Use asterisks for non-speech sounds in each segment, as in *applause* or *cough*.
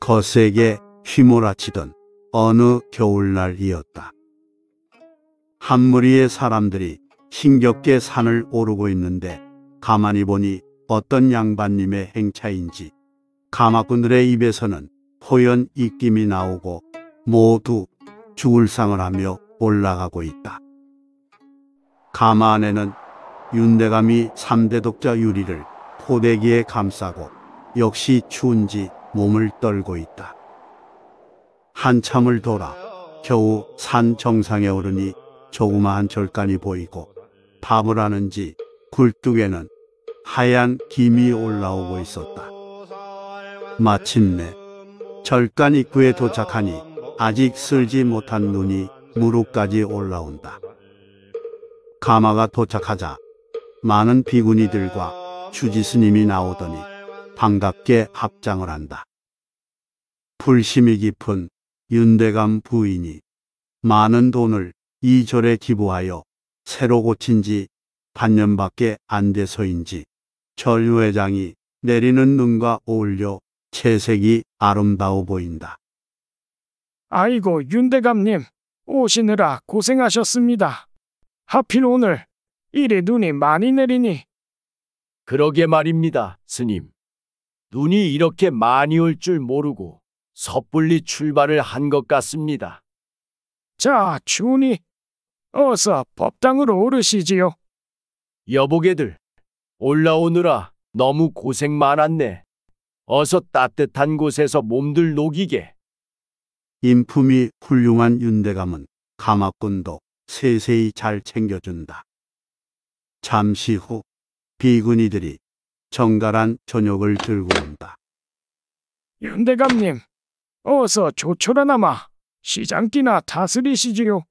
거세게 휘몰아치던 어느 겨울날이었다. 한 무리의 사람들이 힘겹게 산을 오르고 있는데 가만히 보니 어떤 양반님의 행차인지 가마꾼들의 입에서는 호연 입김이 나오고 모두 죽을 상을 하며 올라가고 있다. 가마 안에는 윤대감이 3대 독자 유리를 포대기에 감싸고 역시 추운지 몸을 떨고 있다. 한참을 돌아 겨우 산 정상에 오르니 조그마한 절간이 보이고 밥을 하는지 굴뚝에는 하얀 김이 올라오고 있었다. 마침내 절간 입구에 도착하니 아직 쓸지 못한 눈이 무릎까지 올라온다. 가마가 도착하자 많은 비구니들과 주지스님이 나오더니 반갑게 합장을 한다. 불심이 깊은 윤대감 부인이 많은 돈을 이 절에 기부하여 새로 고친 지 반년밖에 안 돼서인지 절유회장이 내리는 눈과 어울려 채색이 아름다워 보인다. 아이고 윤대감님 오시느라 고생하셨습니다. 하필 오늘 이래 눈이 많이 내리니 그러게 말입니다, 스님. 눈이 이렇게 많이 올 줄 모르고 섣불리 출발을 한 것 같습니다. 자, 주니 어서 법당으로 오르시지요. 여보게들, 올라오느라 너무 고생 많았네. 어서 따뜻한 곳에서 몸들 녹이게. 인품이 훌륭한 윤대감은 가마꾼도 세세히 잘 챙겨준다. 잠시 후 비군이들이 정갈한 저녁을 들고 온다. 윤대감님 어서 조촐하나마 시장기나 다스리시지요.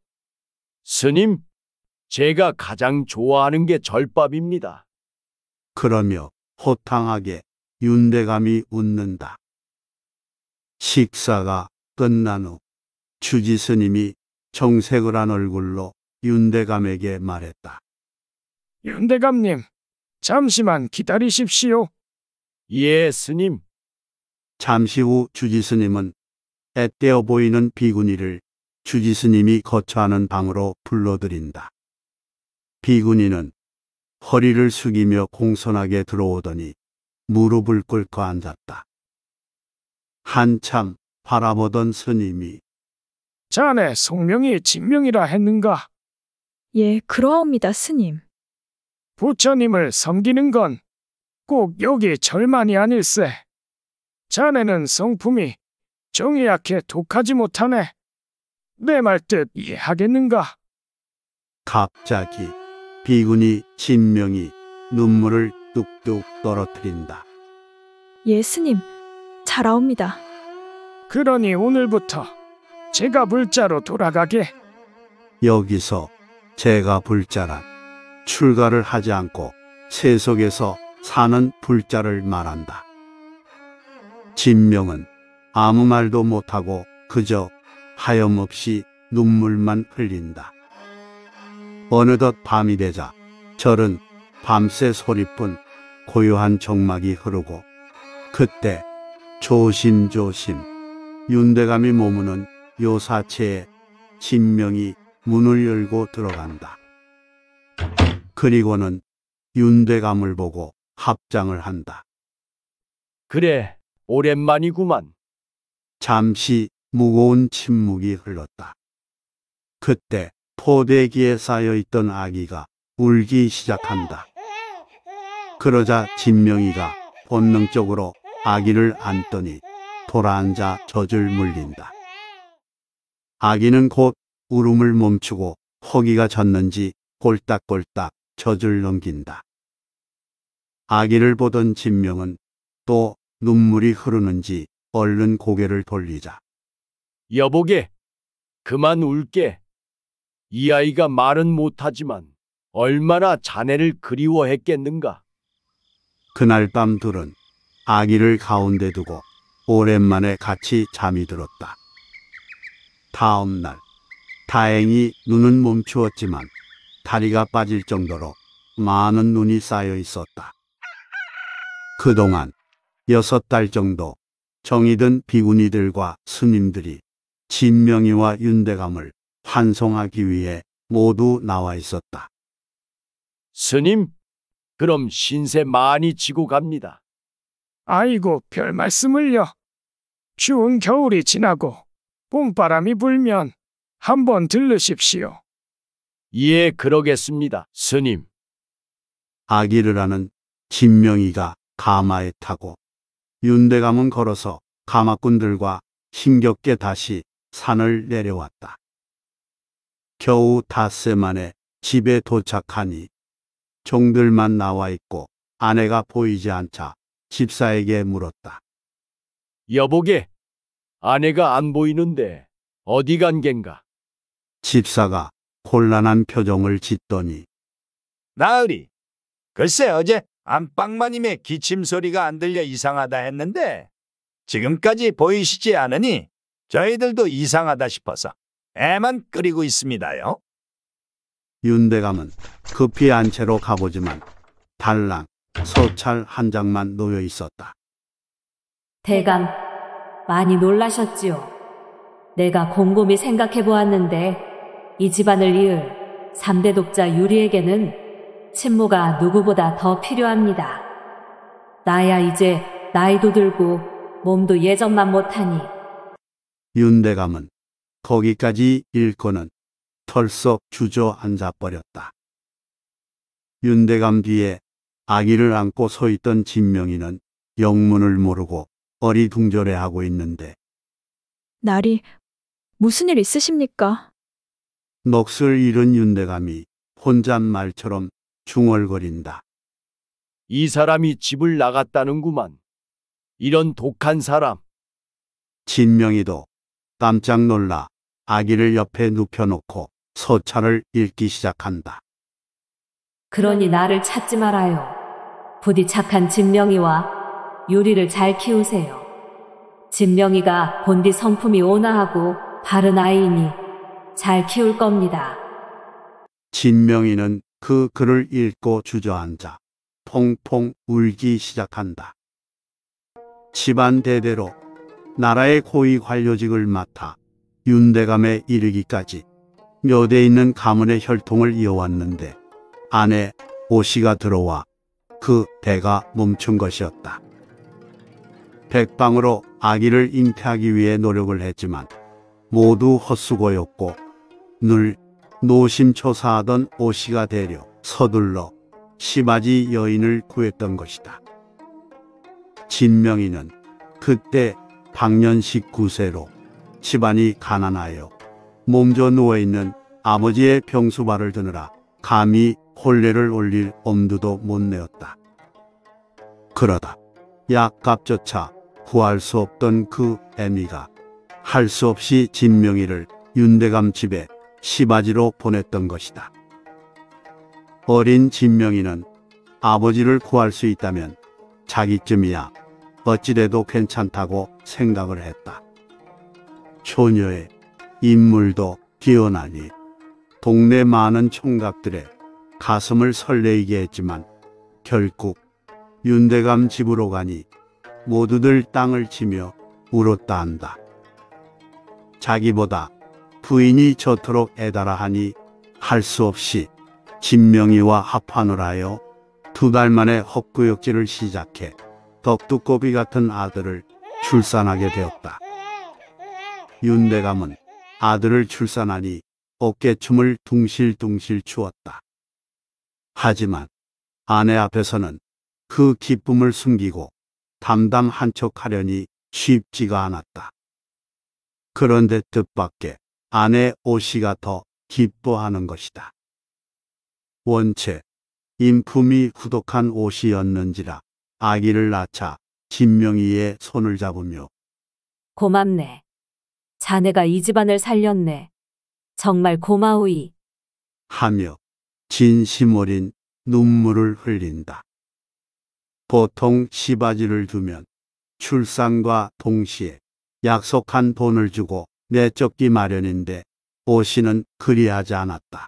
스님, 제가 가장 좋아하는 게 절밥입니다. 그러며 호탕하게 윤대감이 웃는다. 식사가 끝난 후 주지스님이 정색을 한 얼굴로 윤대감에게 말했다. 윤대감님, 잠시만 기다리십시오. 예, 스님. 잠시 후 주지스님은 애때어 보이는 비구니를 주지스님이 거처하는 방으로 불러들인다. 비구니는 허리를 숙이며 공손하게 들어오더니 무릎을 꿇고 앉았다. 한참 바라보던 스님이 자네 성명이 진명이라 했는가? 예, 그러옵니다, 스님. 부처님을 섬기는 건 꼭 여기 절만이 아닐세. 자네는 성품이 정이 약해 독하지 못하네. 내말뜻 이해하겠는가? 갑자기 비군이 진명이 눈물을 뚝뚝 떨어뜨린다. 예, 스님. 잘아옵니다. 그러니 오늘부터 제가 불자로 돌아가게. 여기서 제가 불자란 출가를 하지 않고 세속에서 사는 불자를 말한다. 진명은 아무 말도 못하고 그저 하염없이 눈물만 흘린다. 어느덧 밤이 되자 절은 밤새 소리뿐 고요한 정막이 흐르고 그때 조심조심 윤대감이 머무는 요사체에 진명이 문을 열고 들어간다. 그리고는 윤대감을 보고 합장을 한다. 그래, 오랜만이구만. 잠시 무거운 침묵이 흘렀다. 그때 포대기에 쌓여있던 아기가 울기 시작한다. 그러자 진명이가 본능적으로 아기를 안더니 돌아앉아 젖을 물린다. 아기는 곧 울음을 멈추고 허기가 졌는지 꼴딱꼴딱 젖을 넘긴다. 아기를 보던 진명은 또 눈물이 흐르는지 얼른 고개를 돌리자. 여보게, 그만 울게. 이 아이가 말은 못하지만 얼마나 자네를 그리워했겠는가. 그날 밤 둘은 아기를 가운데 두고 오랜만에 같이 잠이 들었다. 다음 날, 다행히 눈은 멈추었지만 다리가 빠질 정도로 많은 눈이 쌓여 있었다. 그동안 여섯 달 정도 정이 든 비구니들과 스님들이 진명이와 윤대감을 환송하기 위해 모두 나와 있었다. 스님, 그럼 신세 많이 지고 갑니다. 아이고, 별 말씀을요. 추운 겨울이 지나고 봄바람이 불면 한번 들르십시오. 예, 그러겠습니다. 스님. 아기를 아는 진명이가 가마에 타고 윤대감은 걸어서 가마꾼들과 힘겹게 다시 산을 내려왔다. 겨우 닷새 만에 집에 도착하니 종들만 나와 있고 아내가 보이지 않자 집사에게 물었다. 여보게, 아내가 안 보이는데 어디 간 겐가? 집사가 혼란한 표정을 짓더니 나으리, 글쎄 어제 안방마님의 기침 소리가 안 들려 이상하다 했는데 지금까지 보이시지 않으니 저희들도 이상하다 싶어서 애만 끓이고 있습니다요. 윤대감은 급히 안채로 가보지만 달랑 소찰한 장만 놓여 있었다. 대감, 많이 놀라셨지요? 내가 곰곰이 생각해 보았는데 이 집안을 이을 3대 독자 유리에게는 친모가 누구보다 더 필요합니다. 나야 이제 나이도 들고 몸도 예전만 못하니. 윤대감은 거기까지 읽고는 털썩 주저앉아 버렸다. 윤대감 뒤에 아기를 안고 서 있던 진명이는 영문을 모르고 어리둥절해하고 있는데 날이 무슨 일 있으십니까? 넋을 잃은 윤대감이 혼잣말처럼 중얼거린다. 이 사람이 집을 나갔다는구만. 이런 독한 사람. 진명이도 깜짝 놀라 아기를 옆에 눕혀놓고 서찬을 읽기 시작한다. 그러니 나를 찾지 말아요. 부디 착한 진명이와 요리를 잘 키우세요. 진명이가 본디 성품이 온화하고 바른 아이니 잘 키울 겁니다. 진명이는 그 글을 읽고 주저앉아 퐁퐁 울기 시작한다. 집안 대대로 나라의 고위 관료직을 맡아 윤대감에 이르기까지 여대 있는 가문의 혈통을 이어왔는데 아내 오씨가 들어와 그 대가 멈춘 것이었다. 백방으로 아기를 잉태하기 위해 노력을 했지만 모두 헛수고였고 늘 노심초사하던 오씨가 되려 서둘러 시바지 여인을 구했던 것이다. 진명이는 그때 방년 19세로 집안이 가난하여 몸져 누워있는 아버지의 병수발을 드느라 감히 혼례를 올릴 엄두도 못 내었다. 그러다 약값조차 구할 수 없던 그 애미가 할 수 없이 진명이를 윤대감 집에 시바지로 보냈던 것이다. 어린 진명이는 아버지를 구할 수 있다면 자기쯤이야 어찌돼도 괜찮다고 생각을 했다. 초녀의 인물도 뛰어나니 동네 많은 총각들의 가슴을 설레이게 했지만 결국 윤대감 집으로 가니 모두들 땅을 치며 울었다 한다. 자기보다 부인이 저토록 애달아 하니 할 수 없이 진명이와 합판을 하여 두 달 만에 헛구역질을 시작해 덕두꼬비 같은 아들을 출산하게 되었다. 윤대감은 아들을 출산하니 어깨춤을 둥실둥실 추었다. 하지만 아내 앞에서는 그 기쁨을 숨기고 담담한 척 하려니 쉽지가 않았다. 그런데 뜻밖의 아내 오씨가 더 기뻐하는 것이다. 원체 인품이 후독한 오씨였는지라 아기를 낳자 진명이의 손을 잡으며 고맙네. 자네가 이 집안을 살렸네. 정말 고마우이. 하며 진심 어린 눈물을 흘린다. 보통 시바지를 두면 출산과 동시에 약속한 돈을 주고 내쫓기 마련인데 오시는 그리하지 않았다.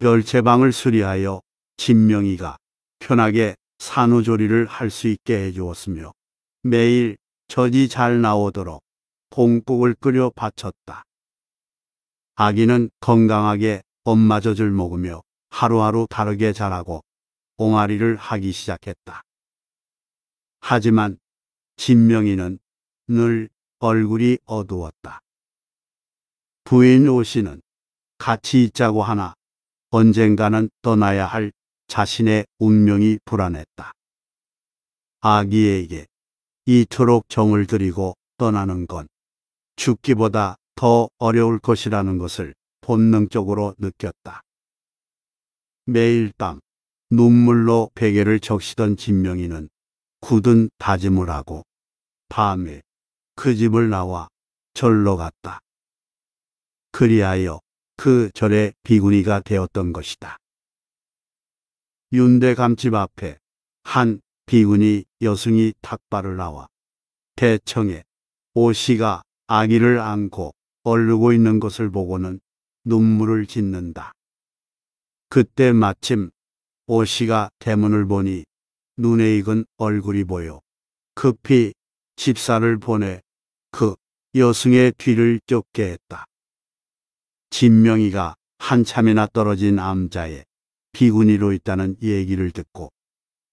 별채방을 수리하여 진명이가 편하게 산후조리를 할 수 있게 해주었으며 매일 젖이 잘 나오도록 공국을 끓여 바쳤다. 아기는 건강하게 엄마 젖을 먹으며 하루하루 다르게 자라고 옹알이를 하기 시작했다. 하지만 진명이는 늘 얼굴이 어두웠다. 부인 오 씨는 같이 있자고 하나 언젠가는 떠나야 할 자신의 운명이 불안했다. 아기에게 이토록 정을 드리고 떠나는 건 죽기보다 더 어려울 것이라는 것을 본능적으로 느꼈다. 매일 밤 눈물로 베개를 적시던 진명이는 굳은 다짐을 하고 밤에 그 집을 나와 절로 갔다. 그리하여 그 절의 비구니가 되었던 것이다. 윤대감집 앞에 한 비구니 여승이 탁발을 나와 대청에 오씨가 아기를 안고 얼르고 있는 것을 보고는 눈물을 짓는다. 그때 마침 오씨가 대문을 보니 눈에 익은 얼굴이 보여 급히 집사를 보내 그 여승의 뒤를 쫓게 했다. 진명이가 한참이나 떨어진 암자에 비구니로 있다는 얘기를 듣고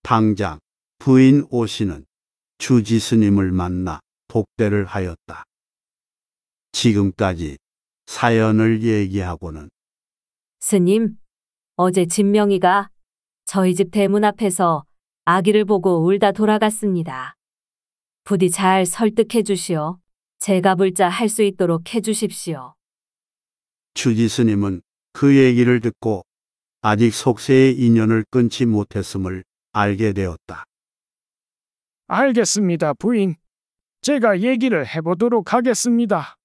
당장 부인 오씨는 주지 스님을 만나 복대를 하였다. 지금까지 사연을 얘기하고는 스님, 어제 진명이가 저희 집 대문 앞에서 아기를 보고 울다 돌아갔습니다. 부디 잘 설득해 주시어 제가 불자 할 수 있도록 해 주십시오. 주지스님은 그 얘기를 듣고 아직 속세의 인연을 끊지 못했음을 알게 되었다. 알겠습니다, 부인. 제가 얘기를 해보도록 하겠습니다.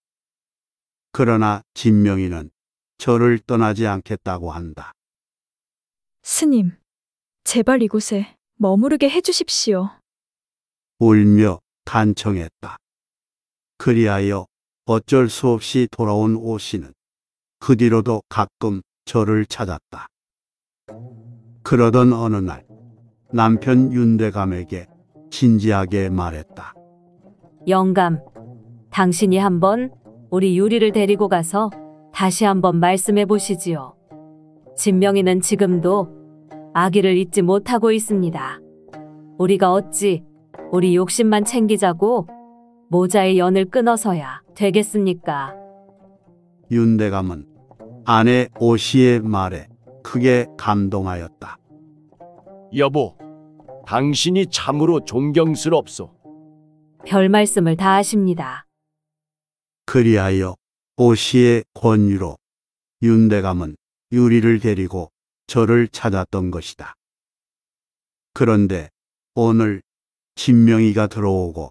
그러나 진명이는 저를 떠나지 않겠다고 한다. 스님, 제발 이곳에 머무르게 해주십시오. 울며 간청했다. 그리하여 어쩔 수 없이 돌아온 오 씨는 그 뒤로도 가끔 저를 찾았다. 그러던 어느 날 남편 윤대감에게 진지하게 말했다. 영감, 당신이 한번 우리 유리를 데리고 가서 다시 한번 말씀해 보시지요. 진명이는 지금도 아기를 잊지 못하고 있습니다. 우리가 어찌 우리 욕심만 챙기자고 모자의 연을 끊어서야 되겠습니까? 윤대감은 아내 오씨의 말에 크게 감동하였다. 여보, 당신이 참으로 존경스럽소. 별 말씀을 다 하십니다. 그리하여 오씨의 권유로 윤대감은 유리를 데리고 저를 찾았던 것이다. 그런데 오늘 진명이가 들어오고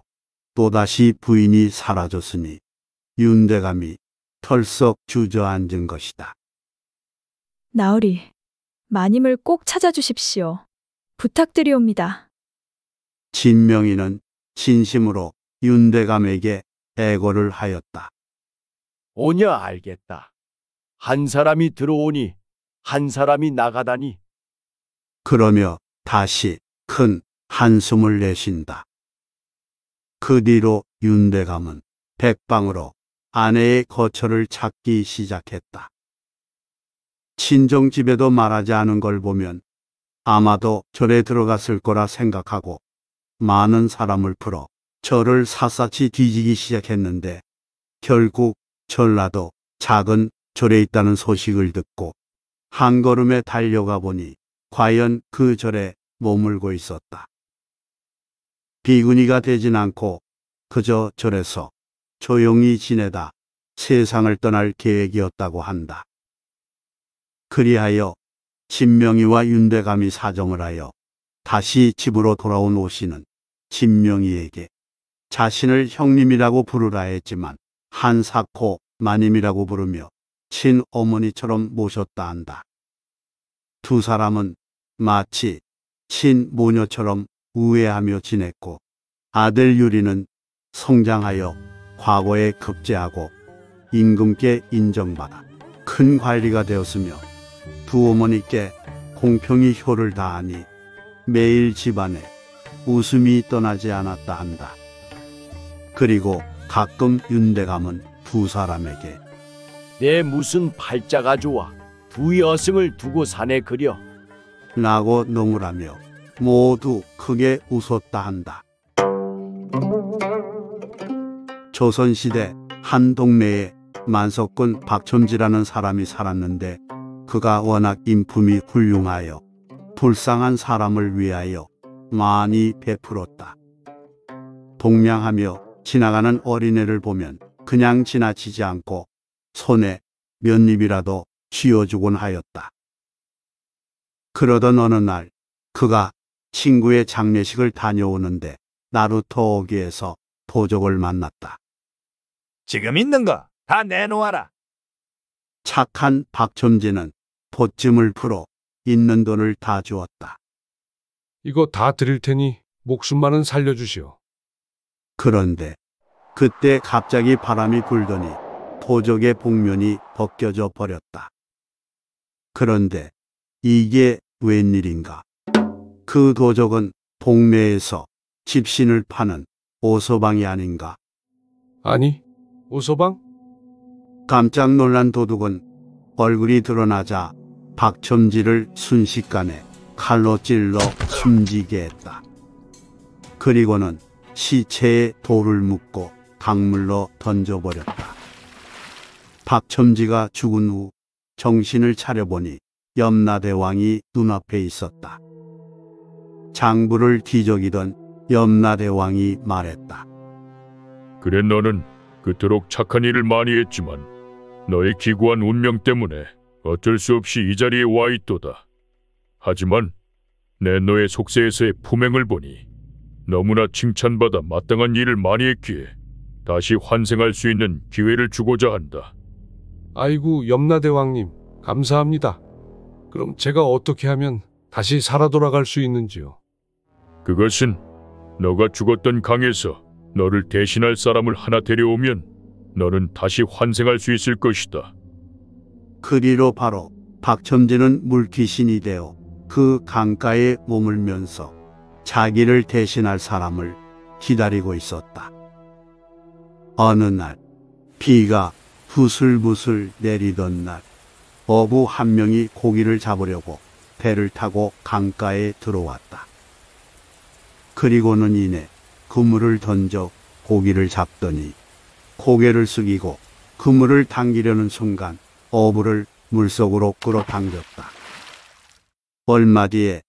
또다시 부인이 사라졌으니 윤대감이 털썩 주저앉은 것이다. 나으리, 마님을 꼭 찾아주십시오. 부탁드리옵니다. 진명이는 진심으로 윤대감에게 애고를 하였다. 오냐 알겠다. 한 사람이 들어오니 한 사람이 나가다니. 그러며 다시 큰 한숨을 내쉰다. 그 뒤로 윤대감은 백방으로 아내의 거처를 찾기 시작했다. 친정 집에도 말하지 않은 걸 보면 아마도 절에 들어갔을 거라 생각하고 많은 사람을 풀어 절을 샅샅이 뒤지기 시작했는데 결국 전라도 작은 절에 있다는 소식을 듣고 한 걸음에 달려가 보니 과연 그 절에 머물고 있었다. 비근이가 되진 않고 그저 절에서 조용히 지내다 세상을 떠날 계획이었다고 한다. 그리하여 진명이와 윤대감이 사정을 하여 다시 집으로 돌아온 오씨는 진명이에게 자신을 형님이라고 부르라 했지만 한사코 마님이라고 부르며 친어머니처럼 모셨다 한다. 두 사람은 마치 친모녀처럼 우애하며 지냈고 아들 유리는 성장하여 과거에 급제하고 임금께 인정받아 큰 관리가 되었으며 두 어머니께 공평히 효를 다하니 매일 집안에 웃음이 떠나지 않았다 한다. 그리고 가끔 윤대감은 두 사람에게 내 무슨 팔자가 좋아 두 여승을 두고 산에 그려 라고 농을 하며 모두 크게 웃었다 한다. 조선시대 한 동네에 만석군 박첨지라는 사람이 살았는데 그가 워낙 인품이 훌륭하여 불쌍한 사람을 위하여 많이 베풀었다. 동냥하며 지나가는 어린애를 보면 그냥 지나치지 않고 손에 몇 입이라도 쥐어주곤 하였다. 그러던 어느 날 그가 친구의 장례식을 다녀오는데 나루토기에서 도적을 만났다. 지금 있는 거 다 내놓아라. 착한 박첨지는 보찜을 풀어 있는 돈을 다 주었다. 이거 다 드릴 테니 목숨만은 살려주시오. 그런데 그때 갑자기 바람이 불더니 도적의 복면이 벗겨져 버렸다. 그런데 이게 웬일인가? 그 도적은 동네에서 집신을 파는 오소방이 아닌가. 아니, 오서방? 깜짝 놀란 도둑은 얼굴이 드러나자 박첨지를 순식간에 칼로 찔러 숨지게 했다. 그리고는 시체에 돌을 묶고 강물로 던져버렸다. 박첨지가 죽은 후 정신을 차려보니 염라대왕이 눈앞에 있었다. 장부를 뒤적이던 염라대 왕이 말했다. 그래 너는 그토록 착한 일을 많이 했지만 너의 기구한 운명 때문에 어쩔 수 없이 이 자리에 와 있도다. 하지만 내 너의 속세에서의 품행을 보니 너무나 칭찬받아 마땅한 일을 많이 했기에 다시 환생할 수 있는 기회를 주고자 한다. 아이고 염라대왕님 감사합니다. 그럼 제가 어떻게 하면 다시 살아 돌아갈 수 있는지요? 그것은 너가 죽었던 강에서 너를 대신할 사람을 하나 데려오면 너는 다시 환생할 수 있을 것이다. 그리로 바로 박첨지는 물귀신이 되어 그 강가에 머물면서 자기를 대신할 사람을 기다리고 있었다. 어느 날 비가 부슬부슬 내리던 날 어부 한 명이 고기를 잡으려고 배를 타고 강가에 들어왔다. 그리고는 이내 그물을 던져 고기를 잡더니 고개를 숙이고 그물을 당기려는 순간 어부를 물속으로 끌어당겼다. 얼마 뒤에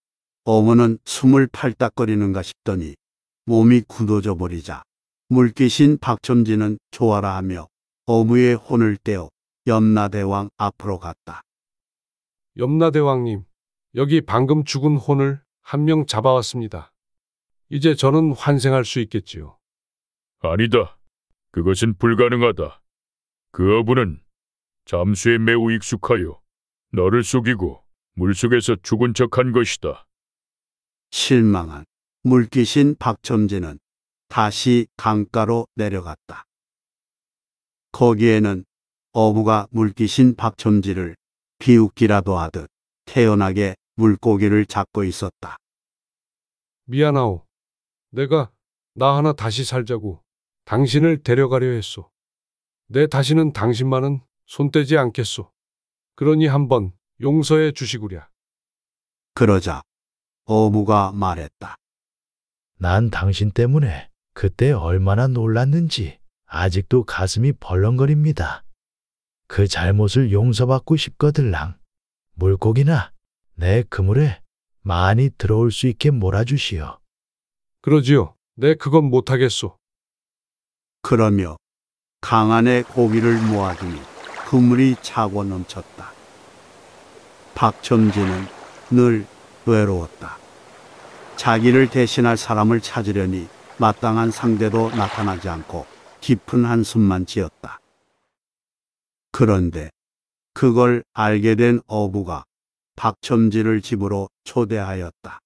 어머는 숨을 팔딱거리는가 싶더니 몸이 굳어져 버리자 물귀신 박첨지는 좋아라 하며 어무의 혼을 떼어 염라대왕 앞으로 갔다. 염라대왕님, 여기 방금 죽은 혼을 한 명 잡아왔습니다. 이제 저는 환생할 수 있겠지요. 아니다. 그것은 불가능하다. 그 어부는 잠수에 매우 익숙하여 너를 속이고 물속에서 죽은 척한 것이다. 실망한 물귀신 박첨지는 다시 강가로 내려갔다. 거기에는 어부가 물귀신 박첨지를 비웃기라도 하듯 태연하게 물고기를 잡고 있었다. 미안하오. 내가 나 하나 다시 살자고 당신을 데려가려 했소. 내 다시는 당신만은 손떼지 않겠소. 그러니 한번 용서해 주시구랴. 그러자 어무가 말했다. 난 당신 때문에 그때 얼마나 놀랐는지 아직도 가슴이 벌렁거립니다. 그 잘못을 용서받고 싶거들랑 물고기나 내 그물에 많이 들어올 수 있게 몰아주시오. 그러지요. 네, 그건 못하겠소. 그러며 강 안에 고기를 모아주니 그물이 차고 넘쳤다. 박첨지는 늘 외로웠다. 자기를 대신할 사람을 찾으려니 마땅한 상대도 나타나지 않고 깊은 한숨만 지었다. 그런데 그걸 알게 된 어부가 박첨지를 집으로 초대하였다.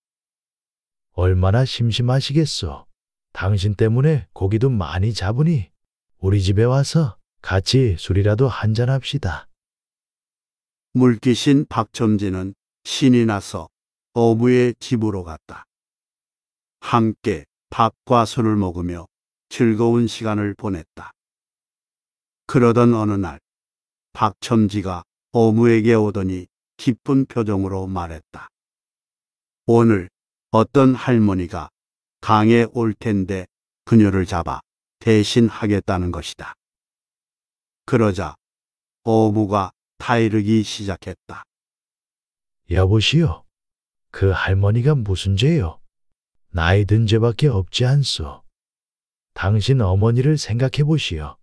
얼마나 심심하시겠소. 당신 때문에 고기도 많이 잡으니 우리 집에 와서 같이 술이라도 한잔합시다. 물귀신 박첨지는 신이 나서 어부의 집으로 갔다. 함께 밥과 술을 먹으며 즐거운 시간을 보냈다. 그러던 어느 날 박첨지가 어무에게 오더니 기쁜 표정으로 말했다. 오늘 어떤 할머니가 강에 올 텐데 그녀를 잡아 대신하겠다는 것이다. 그러자 어부가 타이르기 시작했다. 여보시오, 그 할머니가 무슨 죄요? 나이 든 죄밖에 없지 않소. 당신 어머니를 생각해 보시오.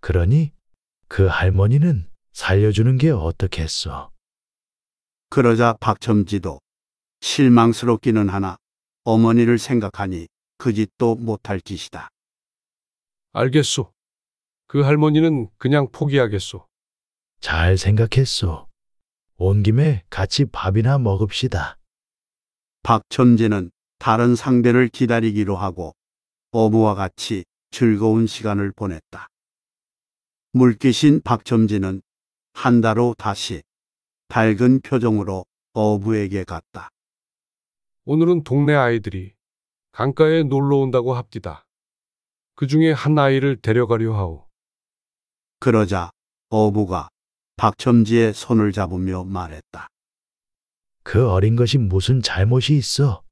그러니 그 할머니는 살려주는 게 어떻겠소? 그러자 박첨지도 실망스럽기는 하나 어머니를 생각하니 그 짓도 못할 짓이다. 알겠소. 그 할머니는 그냥 포기하겠소. 잘 생각했소. 온 김에 같이 밥이나 먹읍시다. 박천재는 다른 상대를 기다리기로 하고 어부와 같이 즐거운 시간을 보냈다. 물귀신 박천지는 한 달 후 다시 밝은 표정으로 어부에게 갔다. 오늘은 동네 아이들이 강가에 놀러 온다고 합디다. 그 중에 한 아이를 데려가려 하오. 그러자 어부가 박첨지의 손을 잡으며 말했다. 그 어린 것이 무슨 잘못이 있어.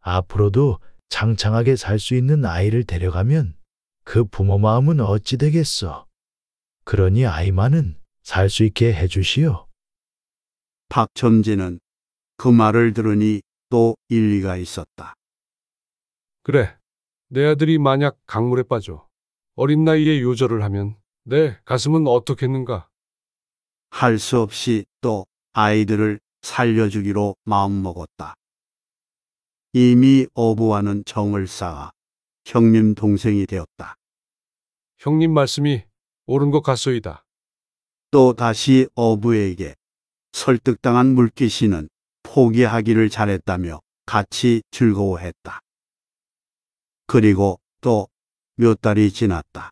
앞으로도 창창하게 살 수 있는 아이를 데려가면 그 부모 마음은 어찌 되겠어. 그러니 아이만은 살 수 있게 해주시오. 박첨지는 그 말을 들으니 또 일리가 있었다. 그래. 내 아들이 만약 강물에 빠져 어린 나이에 요절을 하면 내 가슴은 어떻겠는가? 할 수 없이 또 아이들을 살려주기로 마음먹었다. 이미 어부와는 정을 쌓아 형님 동생이 되었다. 형님 말씀이 옳은 것 같소이다. 또 다시 어부에게 설득당한 물귀신은 포기하기를 잘했다며 같이 즐거워했다. 그리고 또 몇 달이 지났다.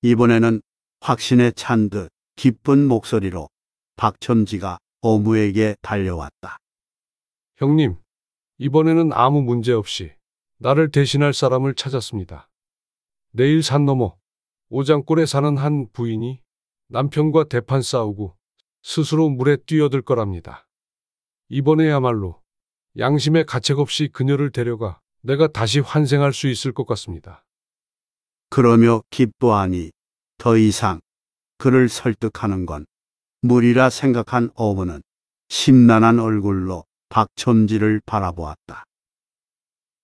이번에는 확신에 찬 듯 기쁜 목소리로 박천지가 어무에게 달려왔다. 형님, 이번에는 아무 문제 없이 나를 대신할 사람을 찾았습니다. 내일 산 넘어 오장골에 사는 한 부인이 남편과 대판 싸우고 스스로 물에 뛰어들 거랍니다. 이번에야말로 양심의 가책 없이 그녀를 데려가 내가 다시 환생할 수 있을 것 같습니다. 그러며 기뻐하니 더 이상 그를 설득하는 건 무리라 생각한 어부는 심란한 얼굴로 박첨지를 바라보았다.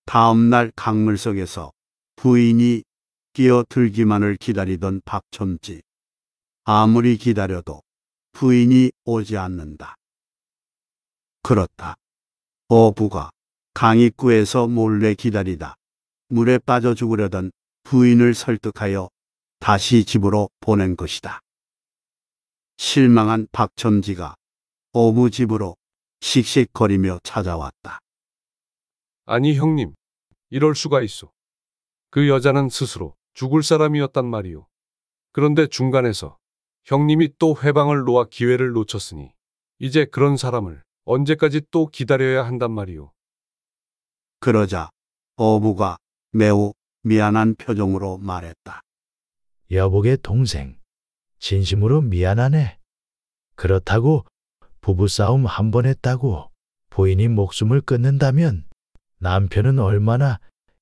다음 날 강물 속에서 부인이 끼어들기만을 기다리던 박첨지. 아무리 기다려도 부인이 오지 않는다. 그렇다. 어부가 강입구에서 몰래 기다리다 물에 빠져 죽으려던 부인을 설득하여 다시 집으로 보낸 것이다. 실망한 박첨지가 어부 집으로 씩씩거리며 찾아왔다. 아니 형님, 이럴 수가 있어. 그 여자는 스스로 죽을 사람이었단 말이오. 그런데 중간에서 형님이 또 회방을 놓아 기회를 놓쳤으니 이제 그런 사람을 언제까지 또 기다려야 한단 말이오. 그러자 어부가 매우 미안한 표정으로 말했다. 여복의 동생, 진심으로 미안하네. 그렇다고 부부싸움 한 번 했다고 부인이 목숨을 끊는다면 남편은 얼마나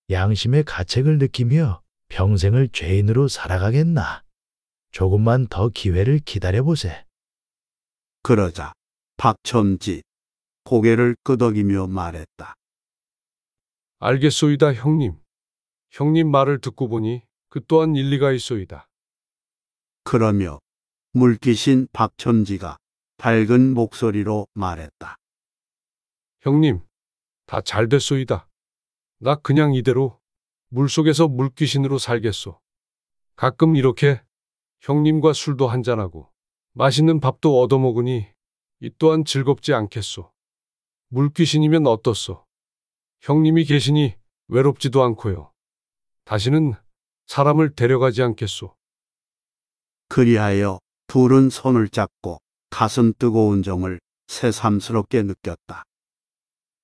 양심의 가책을 느끼며 평생을 죄인으로 살아가겠나. 조금만 더 기회를 기다려보세. 그러자 박첨지 고개를 끄덕이며 말했다. 알겠소이다 형님. 형님 말을 듣고 보니 그 또한 일리가 있소이다. 그러며 물귀신 박천지가 밝은 목소리로 말했다. 형님, 다잘 됐소이다. 나 그냥 이대로 물속에서 물귀신으로 살겠소. 가끔 이렇게 형님과 술도 한잔하고 맛있는 밥도 얻어먹으니 이 또한 즐겁지 않겠소. 물귀신이면 어떻소? 형님이 계시니 외롭지도 않고요. 다시는 사람을 데려가지 않겠소. 그리하여 둘은 손을 잡고 가슴 뜨거운 정을 새삼스럽게 느꼈다.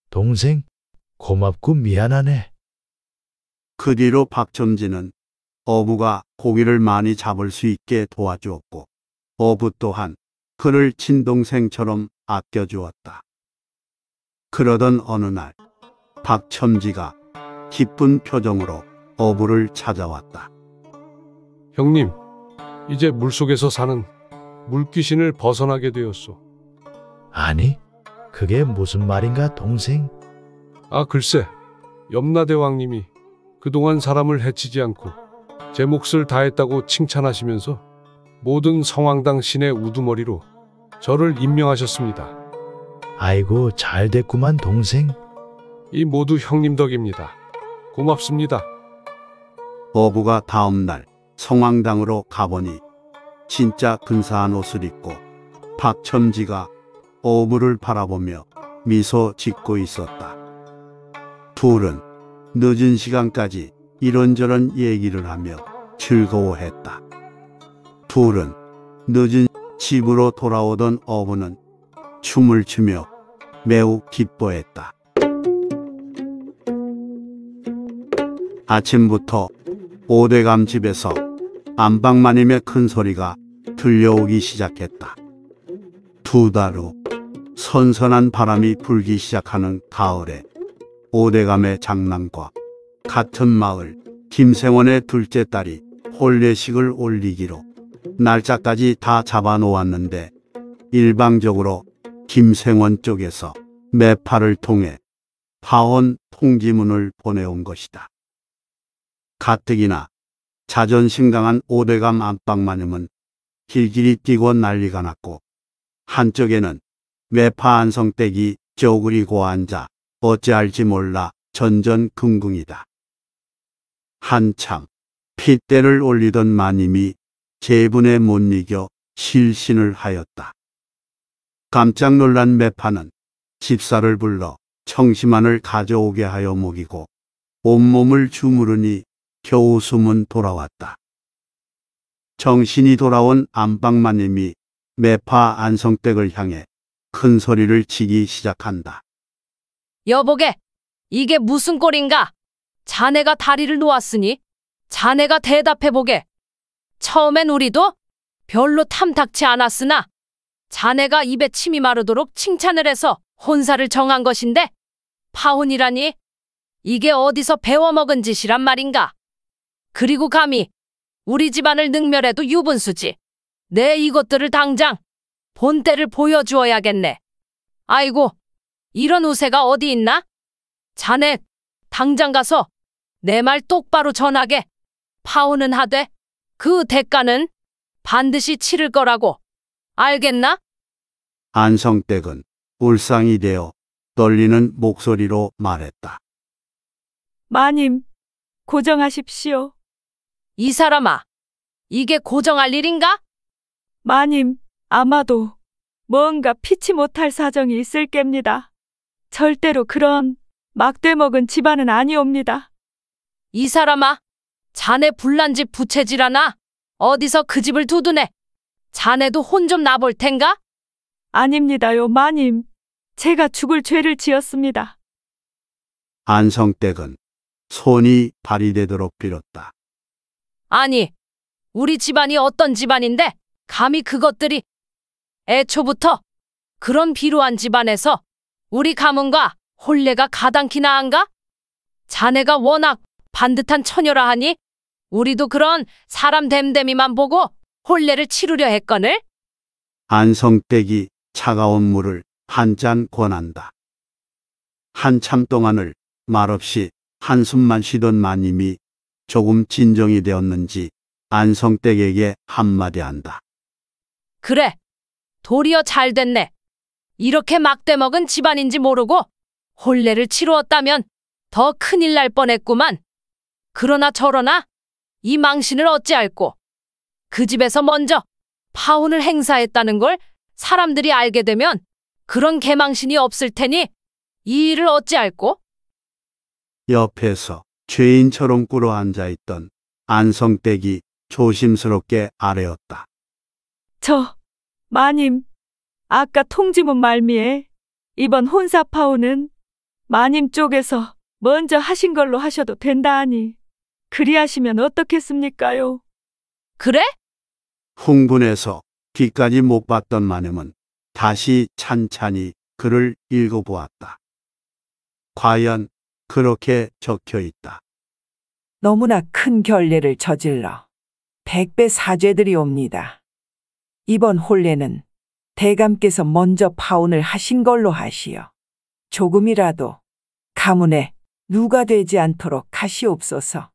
동생, 고맙고 미안하네. 그 뒤로 박점진은 어부가 고기를 많이 잡을 수 있게 도와주었고 어부 또한 그를 친동생처럼 아껴주었다. 그러던 어느 날 박첨지가 기쁜 표정으로 어부를 찾아왔다. 형님, 이제 물속에서 사는 물귀신을 벗어나게 되었소. 아니, 그게 무슨 말인가, 동생? 아, 글쎄, 염라대왕님이 그동안 사람을 해치지 않고 제 몫을 다했다고 칭찬하시면서 모든 성황당 신의 우두머리로 저를 임명하셨습니다. 아이고 잘 됐구만 동생. 이 모두 형님 덕입니다. 고맙습니다. 어부가 다음 날 성황당으로 가보니 진짜 근사한 옷을 입고 박첨지가 어부를 바라보며 미소 짓고 있었다. 둘은 늦은 시간까지 이런저런 얘기를 하며 즐거워했다. 둘은 늦은 집으로 돌아오던 어부는 춤을 추며 매우 기뻐했다. 아침부터 오대감 집에서 안방마님의 큰 소리가 들려오기 시작했다. 두 달 후 선선한 바람이 불기 시작하는 가을에 오대감의 장남과 같은 마을 김생원의 둘째 딸이 혼례식을 올리기로 날짜까지 다 잡아놓았는데 일방적으로 김생원 쪽에서 매파를 통해 파원 통지문을 보내온 것이다. 가뜩이나 자존심 강한 오대감 안방마님은 길길이 뛰고 난리가 났고 한쪽에는 외파 안성댁이 쪼그리고 앉아 어찌할지 몰라 전전긍긍이다. 한창 핏대를 올리던 마님이 제분에못 이겨 실신을 하였다. 깜짝 놀란 매파는 집사를 불러 청심환을 가져오게 하여 먹이고 온몸을 주무르니 겨우 숨은 돌아왔다. 정신이 돌아온 안방마님이 매파 안성댁을 향해 큰 소리를 치기 시작한다. 여보게, 이게 무슨 꼴인가? 자네가 다리를 놓았으니 자네가 대답해보게. 처음엔 우리도 별로 탐탁치 않았으나 자네가 입에 침이 마르도록 칭찬을 해서 혼사를 정한 것인데 파혼이라니 이게 어디서 배워먹은 짓이란 말인가. 그리고 감히 우리 집안을 능멸해도 유분수지. 내 이것들을 당장 본때를 보여주어야겠네. 아이고, 이런 우세가 어디 있나? 자네, 당장 가서 내 말 똑바로 전하게. 파혼은 하되 그 대가는 반드시 치를 거라고. 알겠나? 안성댁은 울상이 되어 떨리는 목소리로 말했다. 마님, 고정하십시오. 이 사람아, 이게 고정할 일인가? 마님, 아마도 뭔가 피치 못할 사정이 있을 겁니다 절대로 그런 막대먹은 집안은 아니옵니다. 이 사람아, 자네 불난 집 부채질하나? 어디서 그 집을 두둔네 자네도 혼 좀 나 볼 텐가? 아닙니다요, 마님. 제가 죽을 죄를 지었습니다. 안성댁은 손이 발이 되도록 빌었다. 아니, 우리 집안이 어떤 집안인데 감히 그것들이 애초부터 그런 비루한 집안에서 우리 가문과 혼례가 가당키나 한가? 자네가 워낙 반듯한 처녀라 하니 우리도 그런 사람 됨됨이만 보고 혼례를 치르려 했거늘 안성댁이 차가운 물을 한 잔 권한다. 한참 동안을 말없이 한숨만 쉬던 마님이 조금 진정이 되었는지 안성댁에게 한마디 한다. 그래, 도리어 잘 됐네. 이렇게 막대먹은 집안인지 모르고 혼례를 치루었다면 더 큰일 날 뻔했구만. 그러나 저러나 이 망신을 어찌할꼬. 그 집에서 먼저 파혼을 행사했다는 걸 사람들이 알게 되면 그런 개망신이 없을 테니 이 일을 어찌할꼬? 옆에서 죄인처럼 꿇어 앉아있던 안성댁이 조심스럽게 아뢰었다. 저, 마님, 아까 통지문 말미에 이번 혼사파혼은 마님 쪽에서 먼저 하신 걸로 하셔도 된다 하니 그리하시면 어떻겠습니까요? 그래? 흥분해서 귀까지 못 봤던 마음은 다시 찬찬히 글을 읽어보았다. 과연 그렇게 적혀 있다. 너무나 큰 결례를 저질러 백배 사죄들이 옵니다. 이번 혼례는 대감께서 먼저 파혼을 하신 걸로 하시어 조금이라도 가문에 누가 되지 않도록 하시옵소서.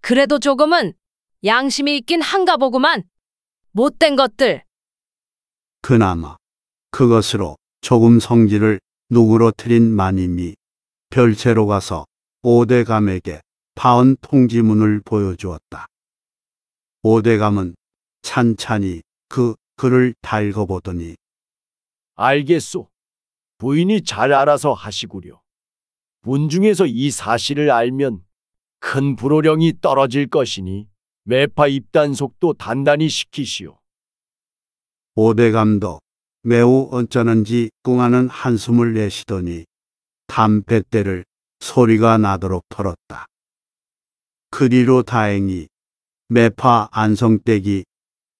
그래도 조금은 양심이 있긴 한가 보구만. 못된 것들! 그나마 그것으로 조금 성질을 누그러뜨린 마님이 별채로 가서 오대감에게 파은 통지문을 보여주었다. 오대감은 찬찬히 그 글을 다 읽어보더니 알겠소. 부인이 잘 알아서 하시구려. 문 중에서 이 사실을 알면 큰 불호령이 떨어질 것이니 매파 입단 속도 단단히 시키시오. 오대감도 매우 어쩌는지 꿍하는 한숨을 내쉬더니 담뱃대를 소리가 나도록 털었다. 그리로 다행히 매파 안성댁이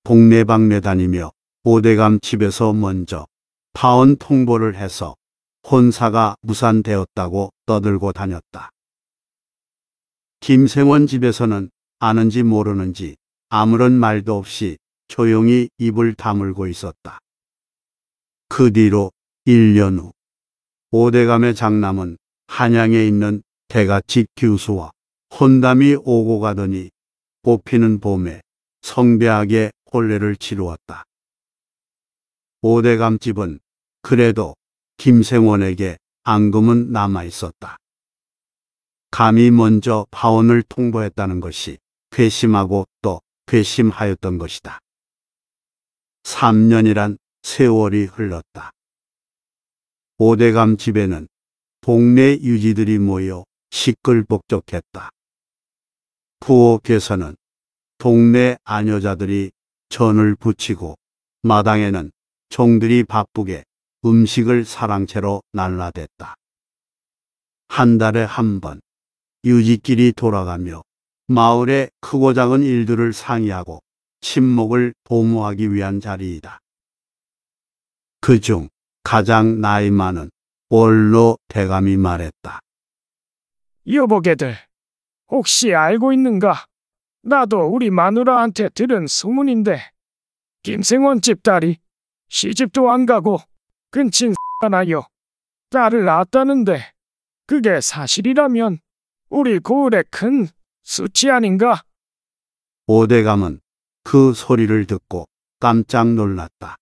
동네방네 다니며 오대감 집에서 먼저 파원 통보를 해서 혼사가 무산되었다고 떠들고 다녔다. 김생원 집에서는 아는지 모르는지 아무런 말도 없이 조용히 입을 다물고 있었다. 그 뒤로 1년 후 오대감의 장남은 한양에 있는 대가치 교수와 혼담이 오고 가더니 뽑히는 봄에 성대하게 혼례를 치루었다. 오대감 집은 그래도 김생원에게 앙금은 남아 있었다. 감히 먼저 파혼을 통보했다는 것이 괘씸하고 또 괘씸하였던 것이다. 3년이란 세월이 흘렀다. 오대감 집에는 동네 유지들이 모여 시끌벅적했다. 부엌에서는 동네 아녀자들이 전을 부치고 마당에는 종들이 바쁘게 음식을 사랑채로 날라댔다. 한 달에 한 번 유지끼리 돌아가며 마을의 크고 작은 일들을 상의하고 침묵을 도모하기 위한 자리이다. 그 중 가장 나이 많은 올로 대감이 말했다. 여보게들, 혹시 알고 있는가? 나도 우리 마누라한테 들은 소문인데 김생원 집 딸이 시집도 안 가고 근친 *laughs* 하나요 딸을 낳았다는데 그게 사실이라면 우리 고을의큰 수치 아닌가? 오대감은 그 소리를 듣고 깜짝 놀랐다.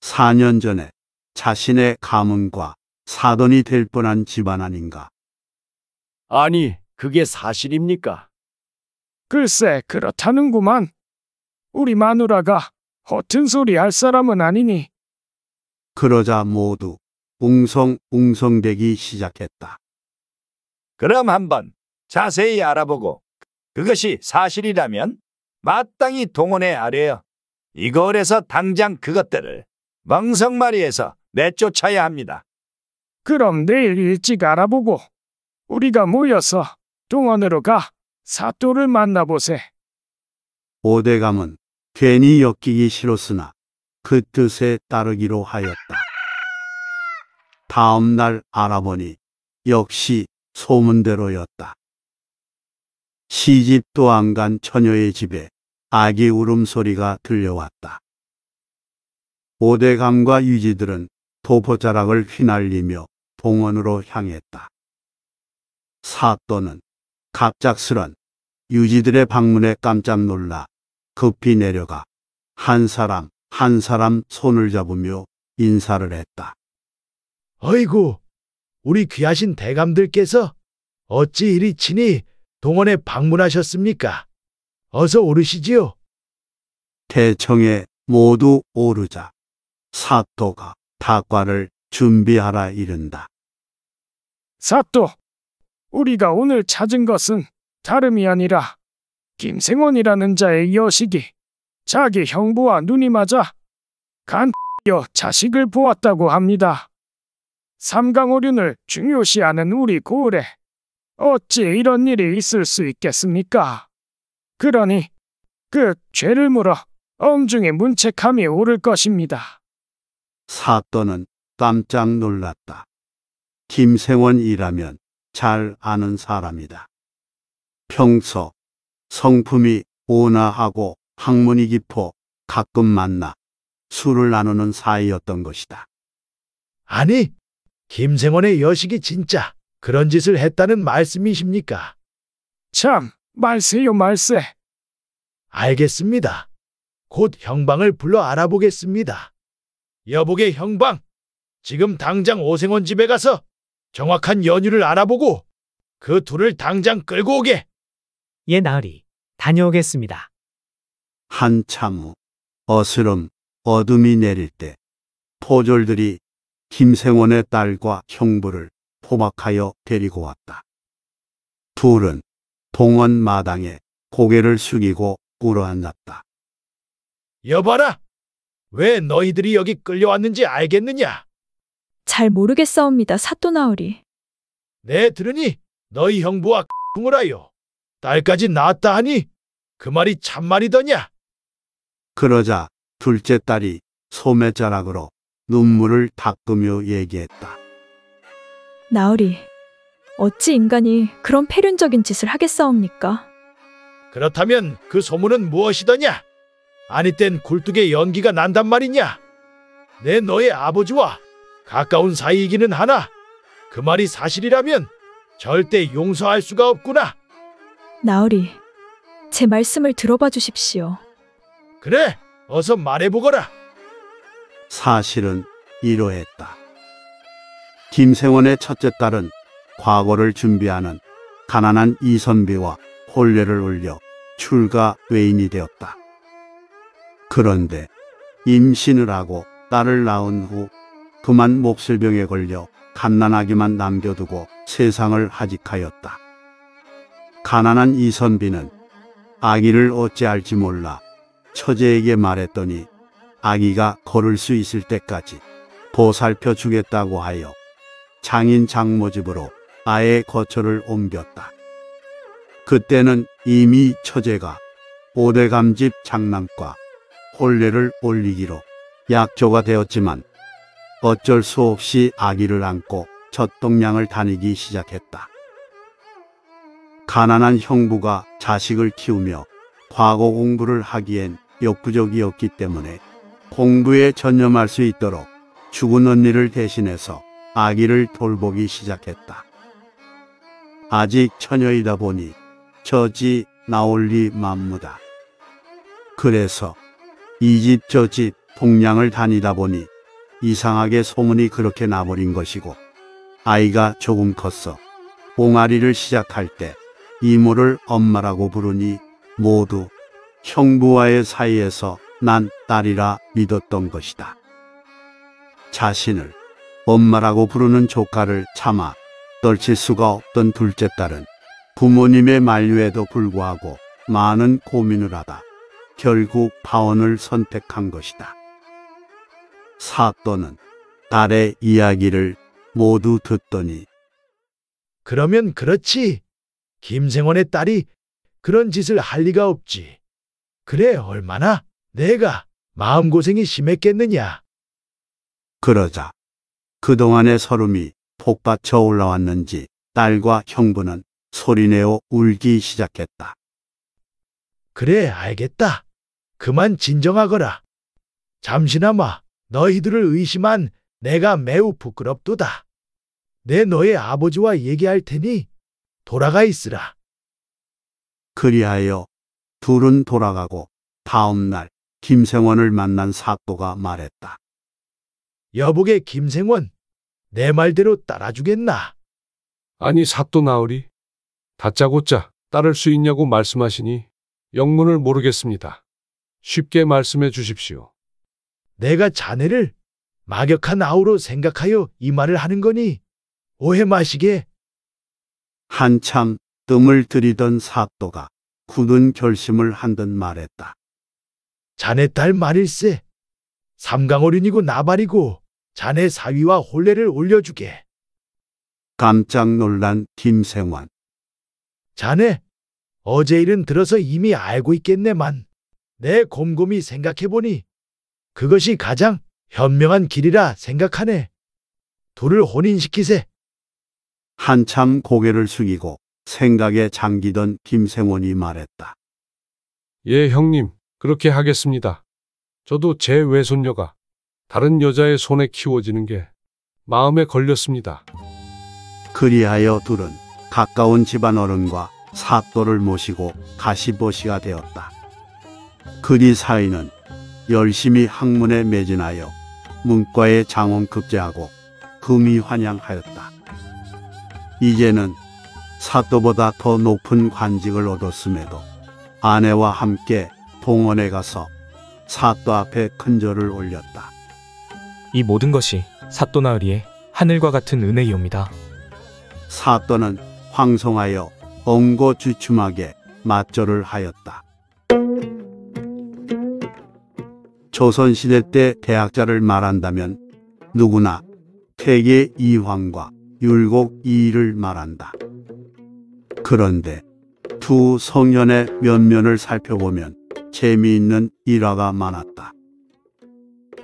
4년 전에 자신의 가문과 사돈이 될 뻔한 집안 아닌가. 아니, 그게 사실입니까? 글쎄, 그렇다는구만. 우리 마누라가 허튼 소리 할 사람은 아니니. 그러자 모두 웅성웅성대기 시작했다. 그럼 한번 자세히 알아보고 그것이 사실이라면 마땅히 동원해 아뢰어 이걸에서 당장 그것들을 멍석마리에서 내쫓아야 합니다. 그럼 내일 일찍 알아보고 우리가 모여서 동원으로 가 사또를 만나보세. 오대감은 괜히 엮이기 싫었으나 그 뜻에 따르기로 하였다. 다음 날 알아보니 역시 소문대로였다. 시집도 안 간 처녀의 집에 아기 울음소리가 들려왔다. 오대감과 유지들은 도포자락을 휘날리며 봉원으로 향했다. 사또는 갑작스런 유지들의 방문에 깜짝 놀라 급히 내려가 한 사람 한 사람 손을 잡으며 인사를 했다. 어이구, 우리 귀하신 대감들께서 어찌 이리 친히 동원에 방문하셨습니까? 어서 오르시지요. 대청에 모두 오르자 사또가 닭과를 준비하라 이른다. 사또, 우리가 오늘 찾은 것은 다름이 아니라 김생원이라는 자의 여식이 자기 형부와 눈이 맞아 간여 자식을 보았다고 합니다. 삼강오륜을 중요시하는 우리 고을에 어찌 이런 일이 있을 수 있겠습니까? 그러니 그 죄를 물어 엄중히 문책함이 오를 것입니다. 사또는 깜짝 놀랐다. 김생원이라면 잘 아는 사람이다. 평소 성품이 온화하고 학문이 깊어 가끔 만나 술을 나누는 사이였던 것이다. 아니, 김생원의 여식이 진짜 그런 짓을 했다는 말씀이십니까? 참, 말세요, 말세. 알겠습니다. 곧 형방을 불러 알아보겠습니다. 여보게 형방, 지금 당장 오생원 집에 가서 정확한 연유를 알아보고 그 둘을 당장 끌고 오게. 예, 나으리. 다녀오겠습니다. 한참 후 어스름 어둠이 내릴 때 포졸들이 김생원의 딸과 형부를 포박하여 데리고 왔다. 둘은 동원 마당에 고개를 숙이고 꿇어앉았다. 여봐라! 왜 너희들이 여기 끌려왔는지 알겠느냐? 잘 모르겠사옵니다, 사또나으리. 네, 들으니 너희 형부와 궁을 하여 딸까지 낳았다 하니 그 말이 참말이더냐? 그러자 둘째 딸이 소매자락으로 눈물을 닦으며 얘기했다. 나으리, 어찌 인간이 그런 패륜적인 짓을 하겠사옵니까? 그렇다면 그 소문은 무엇이더냐? 아니 땐 굴뚝에 연기가 난단 말이냐? 내 너의 아버지와 가까운 사이이기는 하나 그 말이 사실이라면 절대 용서할 수가 없구나. 나으리, 제 말씀을 들어봐 주십시오. 그래, 어서 말해보거라. 사실은 이러했다. 김생원의 첫째 딸은 과거를 준비하는 가난한 이선비와 혼례를 올려 출가 외인이 되었다. 그런데 임신을 하고 딸을 낳은 후 그만 몹쓸병에 걸려 갓난아기만 남겨두고 세상을 하직하였다. 가난한 이선비는 아기를 어찌할지 몰라 처제에게 말했더니 아기가 걸을 수 있을 때까지 보살펴 주겠다고 하여 장인 장모 집으로 아예 거처를 옮겼다. 그때는 이미 처제가 오대감집 장남과 혼례를 올리기로 약조가 되었지만 어쩔 수 없이 아기를 안고 젖동량을 다니기 시작했다. 가난한 형부가 자식을 키우며 과거 공부를 하기엔 역부족이었기 때문에 공부에 전념할 수 있도록 죽은 언니를 대신해서 아기를 돌보기 시작했다. 아직 처녀이다 보니 저지 나올리 만무다. 그래서 이 집 저 집 동양을 다니다 보니 이상하게 소문이 그렇게 나버린 것이고 아이가 조금 컸어 봉아리를 시작할 때 이모를 엄마라고 부르니 모두 형부와의 사이에서 난 딸이라 믿었던 것이다. 자신을 엄마라고 부르는 조카를 참아 떨칠 수가 없던 둘째 딸은 부모님의 만류에도 불구하고 많은 고민을 하다 결국 파혼을 선택한 것이다. 사또는 딸의 이야기를 모두 듣더니 그러면 그렇지. 김생원의 딸이 그런 짓을 할 리가 없지. 그래 얼마나 내가 마음고생이 심했겠느냐. 그러자 그동안의 설움이 폭받쳐 올라왔는지 딸과 형부는 소리내어 울기 시작했다. 그래, 알겠다. 그만 진정하거라. 잠시나마 너희들을 의심한 내가 매우 부끄럽도다. 내 너의 아버지와 얘기할 테니 돌아가 있으라. 그리하여 둘은 돌아가고 다음 날 김생원을 만난 사또가 말했다. 여보게 김생원, 내 말대로 따라주겠나? 아니 사또 나으리 다짜고짜 따를 수 있냐고 말씀하시니 영문을 모르겠습니다. 쉽게 말씀해 주십시오. 내가 자네를 막역한 아우로 생각하여 이 말을 하는 거니 오해 마시게. 한참 뜸을 들이던 사또가 굳은 결심을 한 듯 말했다. 자네 딸 말일세. 삼강어린이고 나발이고 자네 사위와 혼례를 올려주게. 깜짝 놀란 김생환. 자네, 어제 일은 들어서 이미 알고 있겠네만 내 곰곰이 생각해보니 그것이 가장 현명한 길이라 생각하네. 둘을 혼인시키세. 한참 고개를 숙이고 생각에 잠기던 김생원이 말했다. 예, 형님. 그렇게 하겠습니다. 저도 제 외손녀가 다른 여자의 손에 키워지는 게 마음에 걸렸습니다. 그리하여 둘은 가까운 집안 어른과 사또를 모시고 가시보시가 되었다. 그리 사이는 열심히 학문에 매진하여 문과에 장원급제하고 금이 환영하였다. 이제는 사또보다 더 높은 관직을 얻었음에도 아내와 함께 동원에 가서 사또 앞에 큰절을 올렸다. 이 모든 것이 사또나으리의 하늘과 같은 은혜이옵니다. 사또는 황송하여 엉고주춤하게 맞절을 하였다. 조선시대 때 대학자를 말한다면 누구나 태계 이황과 율곡 이를 말한다. 그런데 두 성년의 면면을 살펴보면 재미있는 일화가 많았다.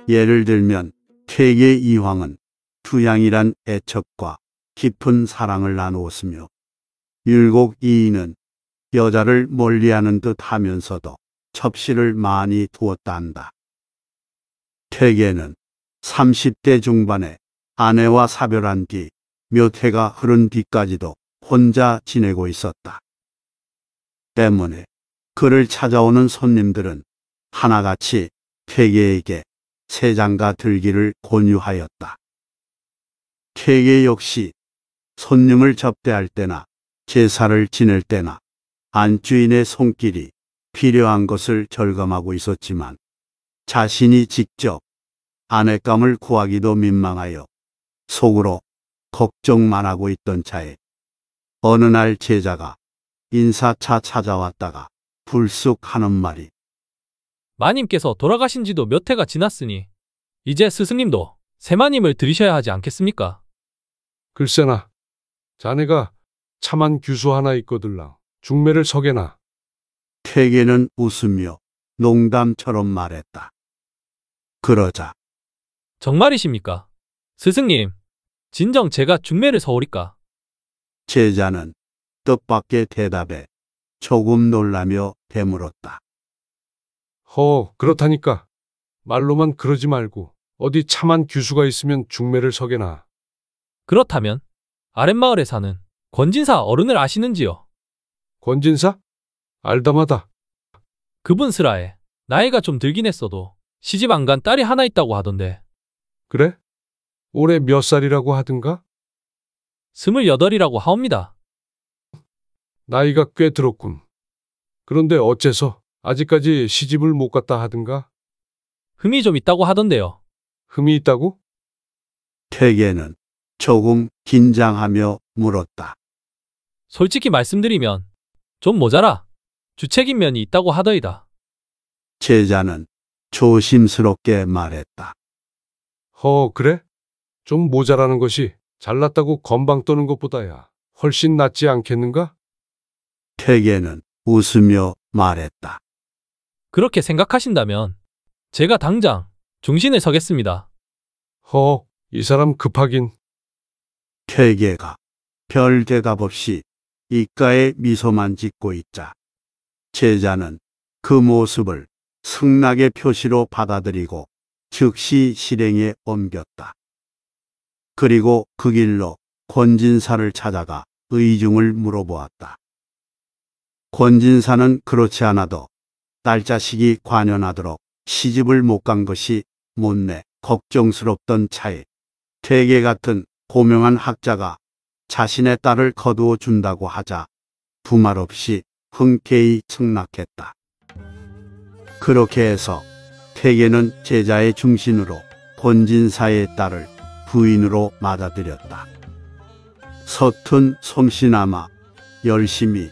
예를 들면 퇴계 이황은 투양이란 애척과 깊은 사랑을 나누었으며 율곡 이인은 여자를 멀리하는 듯 하면서도 접시를 많이 두었다 한다. 퇴계는 30대 중반에 아내와 사별한 뒤 몇 해가 흐른 뒤까지도 혼자 지내고 있었다. 때문에 그를 찾아오는 손님들은 하나같이 퇴계에게 새장가 들기를 권유하였다. 퇴계 역시 손님을 접대할 때나 제사를 지낼 때나 안주인의 손길이 필요한 것을 절감하고 있었지만 자신이 직접 아내감을 구하기도 민망하여 속으로 걱정만 하고 있던 차에 어느 날 제자가 인사차 찾아왔다가 불쑥 하는 말이 마님께서 돌아가신 지도 몇 해가 지났으니 이제 스승님도 세마님을 들이셔야 하지 않겠습니까? 글쎄나 자네가 참한 규수 하나 있거들랑 중매를 서게나 태계는 웃으며 농담처럼 말했다. 그러자 정말이십니까? 스승님, 진정 제가 중매를 서오리까? 제자는 뜻밖의 대답에 조금 놀라며 되물었다. 허, 그렇다니까. 말로만 그러지 말고 어디 참한 규수가 있으면 중매를 서게나. 그렇다면 아랫마을에 사는 권진사 어른을 아시는지요? 권진사? 알다마다. 그분 슬하에 나이가 좀 들긴 했어도 시집 안 간 딸이 하나 있다고 하던데 그래? 올해 몇 살이라고 하든가? 스물여덟이라고 하옵니다. 나이가 꽤 들었군. 그런데 어째서? 아직까지 시집을 못 갔다 하든가? 흠이 좀 있다고 하던데요. 흠이 있다고? 퇴계는 조금 긴장하며 물었다. 솔직히 말씀드리면 좀 모자라 주책인 면이 있다고 하더이다. 제자는 조심스럽게 말했다. 허, 그래? 좀 모자라는 것이 잘났다고 건방 떠는 것보다야 훨씬 낫지 않겠는가? 퇴계는 웃으며 말했다. 그렇게 생각하신다면 제가 당장 중신을 서겠습니다. 허, 이 사람 급하긴. 태계가 별 대답 없이 입가에 미소만 짓고 있자. 제자는 그 모습을 승낙의 표시로 받아들이고 즉시 실행에 옮겼다. 그리고 그 길로 권진사를 찾아가 의중을 물어보았다. 권진사는 그렇지 않아도 딸 자식이 관연하도록 시집을 못 간 것이 못내 걱정스럽던 차에 퇴계 같은 고명한 학자가 자신의 딸을 거두어 준다고 하자 부말 없이 흔쾌히 승낙했다. 그렇게 해서 퇴계는 제자의 중심으로 본진사의 딸을 부인으로 맞아들였다. 서툰 솜씨나마 열심히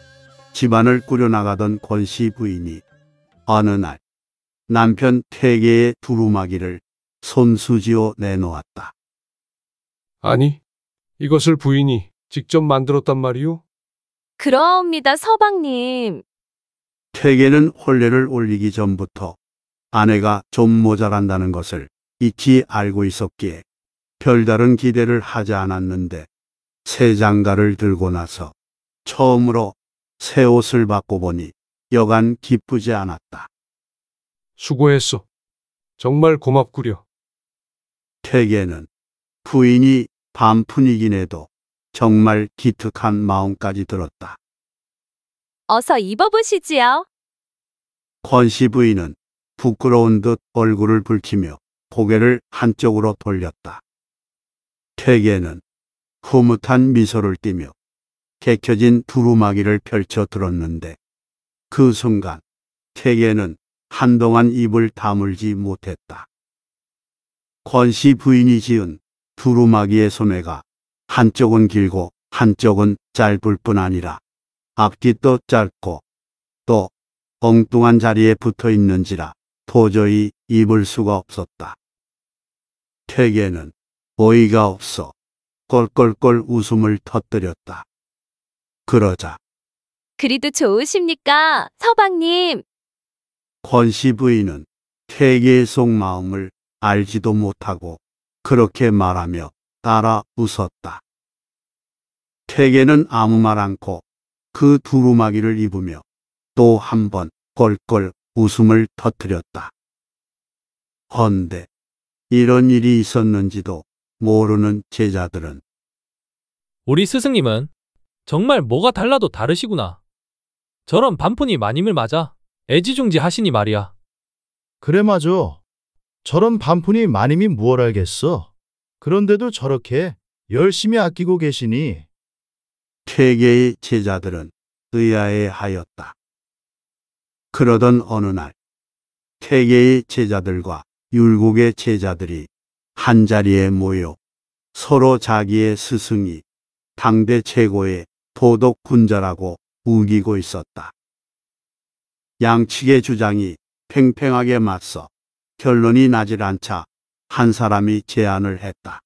집안을 꾸려나가던 권씨 부인이 어느 날 남편 태계의 두루마기를 손수지어 내놓았다. 아니, 이것을 부인이 직접 만들었단 말이오? 그럽니다 서방님. 태계는 혼례를 올리기 전부터 아내가 좀 모자란다는 것을 익히 알고 있었기에 별다른 기대를 하지 않았는데 새 장가를 들고 나서 처음으로 새 옷을 받고 보니 여간 기쁘지 않았다. 수고했어. 정말 고맙구려. 퇴계는 부인이 반푼이긴 해도 정말 기특한 마음까지 들었다. 어서 입어보시지요. 권씨 부인은 부끄러운 듯 얼굴을 붉히며 고개를 한쪽으로 돌렸다. 퇴계는 흐뭇한 미소를 띠며 개켜진 두루마기를 펼쳐 들었는데 그 순간 태계는 한동안 입을 다물지 못했다. 권씨 부인이 지은 두루마기의 소매가 한쪽은 길고 한쪽은 짧을 뿐 아니라 앞뒤도 짧고 또 엉뚱한 자리에 붙어 있는지라 도저히 입을 수가 없었다. 퇴계는 어이가 없어 꼴꼴꼴 웃음을 터뜨렸다. 그러자 그리도 좋으십니까, 서방님? 권씨 부인은 태계의 속마음을 알지도 못하고 그렇게 말하며 따라 웃었다. 태계는 아무 말 않고 그 두루마기를 입으며 또 한 번 껄껄 웃음을 터뜨렸다. 헌데 이런 일이 있었는지도 모르는 제자들은 우리 스승님은 정말 뭐가 달라도 다르시구나. 저런 반푼이 마님을 맞아 애지중지 하시니 말이야. 그래 맞어. 저런 반푼이 마님이 무얼 알겠어. 그런데도 저렇게 열심히 아끼고 계시니. 퇴계의 제자들은 의아해하였다. 그러던 어느 날 퇴계의 제자들과 율곡의 제자들이 한자리에 모여 서로 자기의 스승이 당대 최고의 도덕 군자라고 우기고 있었다. 양측의 주장이 팽팽하게 맞서 결론이 나질 않자 한 사람이 제안을 했다.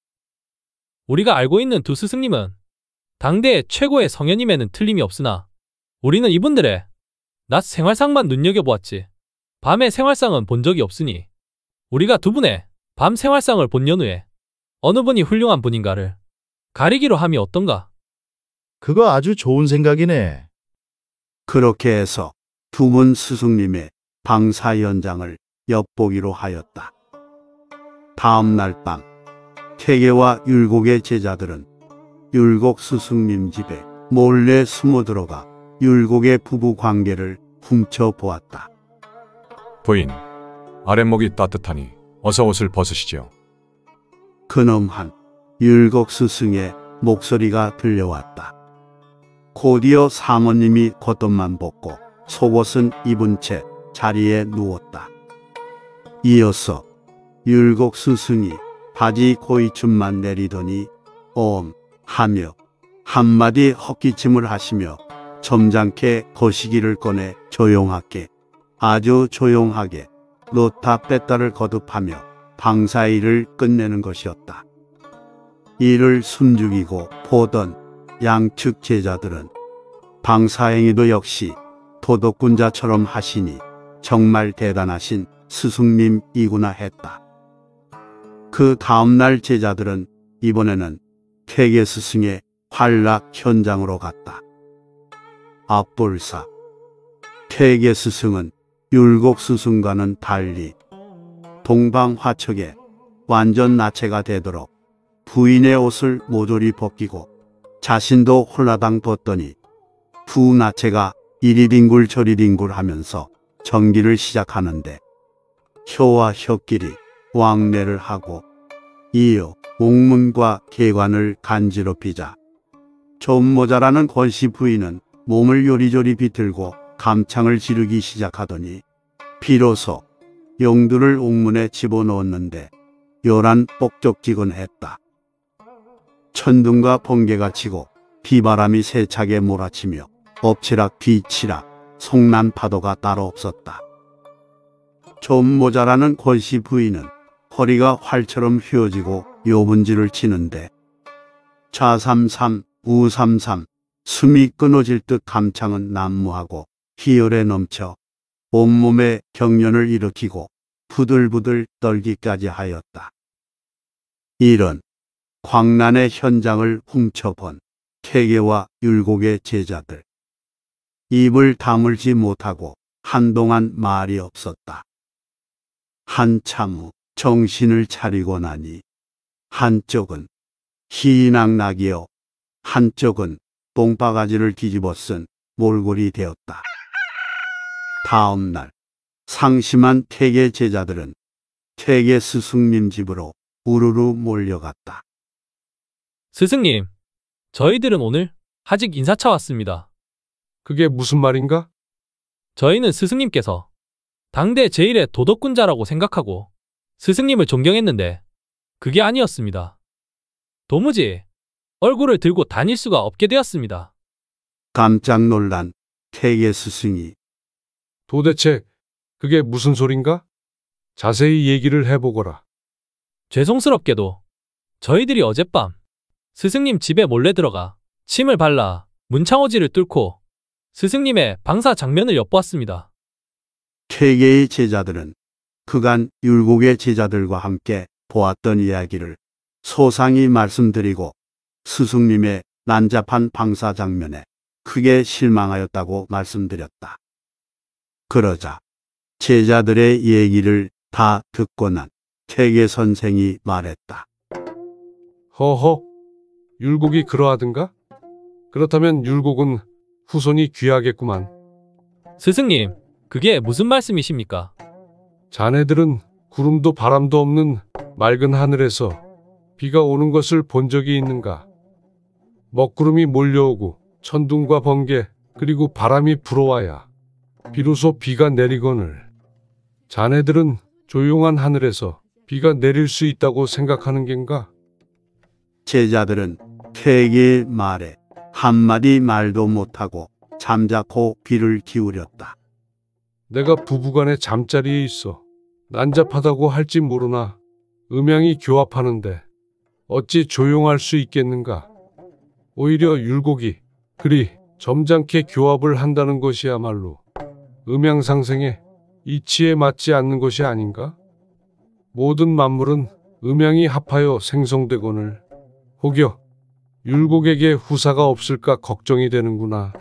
우리가 알고 있는 두 스승님은 당대의 최고의 성현님에는 틀림이 없으나 우리는 이분들의 낮 생활상만 눈여겨보았지 밤의 생활상은 본 적이 없으니 우리가 두 분의 밤 생활상을 본 연후에 어느 분이 훌륭한 분인가를 가리기로 함이 어떤가? 그거 아주 좋은 생각이네. 그렇게 해서 두문 스승님의 방사 현장을 엿보기로 하였다. 다음 날 밤, 태계와 율곡의 제자들은 율곡 스승님 집에 몰래 숨어 들어가 율곡의 부부 관계를 훔쳐보았다. 부인, 아랫목이 따뜻하니 어서 옷을 벗으시지요. 그놈한 율곡 스승의 목소리가 들려왔다. 곧이어 사모님이 겉옷만 벗고 속옷은 입은 채 자리에 누웠다. 이어서 율곡 스승이 바지 고이춤만 내리더니 어엄 하며 한마디 헛기침을 하시며 점잖게 거시기를 꺼내 조용하게 아주 조용하게 놓다 뺐다를 거듭하며 방사일을 끝내는 것이었다. 이를 숨죽이고 보던 양측 제자들은 방사행위도 역시 도덕군자처럼 하시니 정말 대단하신 스승님이구나 했다. 그 다음날 제자들은 이번에는 퇴계 스승의 활락 현장으로 갔다. 앞불사 퇴계 스승은 율곡 스승과는 달리 동방화척에 완전 나체가 되도록 부인의 옷을 모조리 벗기고 자신도 홀라당 뒀더니 두 나체가 이리빙굴 저리빙굴 하면서 전기를 시작하는데 혀와 혀끼리 왕래를 하고 이어 옥문과 개관을 간지럽히자 좀 모자라는 권씨 부인은 몸을 요리조리 비틀고 감창을 지르기 시작하더니 비로소 용두를 옥문에 집어넣었는데 요란 뻑적지근 했다. 천둥과 번개가 치고 비바람이 세차게 몰아치며 엎치락 뒤치락 송난 파도가 따로 없었다. 좀 모자라는 권씨 부인은 허리가 활처럼 휘어지고 요분지를 치는데 좌삼삼 우삼삼 숨이 끊어질 듯 감창은 난무하고 희열에 넘쳐 온몸에 경련을 일으키고 부들부들 떨기까지 하였다. 이런 광란의 현장을 훔쳐본 케계와 율곡의 제자들. 입을 다물지 못하고 한동안 말이 없었다. 한참 후 정신을 차리고 나니 한쪽은 희낙낙이요 한쪽은 똥바가지를 뒤집어 쓴 몰골이 되었다. 다음 날 상심한 태계 제자들은 태계 스승님 집으로 우르르 몰려갔다. 스승님, 저희들은 오늘 하직 인사차 왔습니다. 그게 무슨 말인가? 저희는 스승님께서 당대 제일의 도덕군자라고 생각하고 스승님을 존경했는데 그게 아니었습니다. 도무지 얼굴을 들고 다닐 수가 없게 되었습니다. 깜짝 놀란 태계 스승이 도대체 그게 무슨 소린가? 자세히 얘기를 해보거라. 죄송스럽게도 저희들이 어젯밤 스승님 집에 몰래 들어가 침을 발라 문창호지를 뚫고 스승님의 방사 장면을 엿보았습니다. 최계의 제자들은 그간 율곡의 제자들과 함께 보았던 이야기를 소상히 말씀드리고 스승님의 난잡한 방사 장면에 크게 실망하였다고 말씀드렸다. 그러자 제자들의 얘기를 다 듣고 난 퇴계 선생이 말했다. 허허. 율곡이 그러하든가? 그렇다면 율곡은 후손이 귀하겠구만. 스승님, 그게 무슨 말씀이십니까? 자네들은 구름도 바람도 없는 맑은 하늘에서 비가 오는 것을 본 적이 있는가? 먹구름이 몰려오고 천둥과 번개 그리고 바람이 불어와야 비로소 비가 내리거늘 자네들은 조용한 하늘에서 비가 내릴 수 있다고 생각하는 겐가? 제자들은 태에말에 한마디 말도 못하고 잠자코 귀를 기울였다. 내가 부부간의 잠자리에 있어 난잡하다고 할지 모르나 음향이 교합하는데 어찌 조용할 수 있겠는가. 오히려 율곡이 그리 점잖게 교합을 한다는 것이야말로 음향상생의 이치에 맞지 않는 것이 아닌가? 모든 만물은 음향이 합하여 생성되거늘 혹여 율곡에게 후사가 없을까 걱정이 되는구나.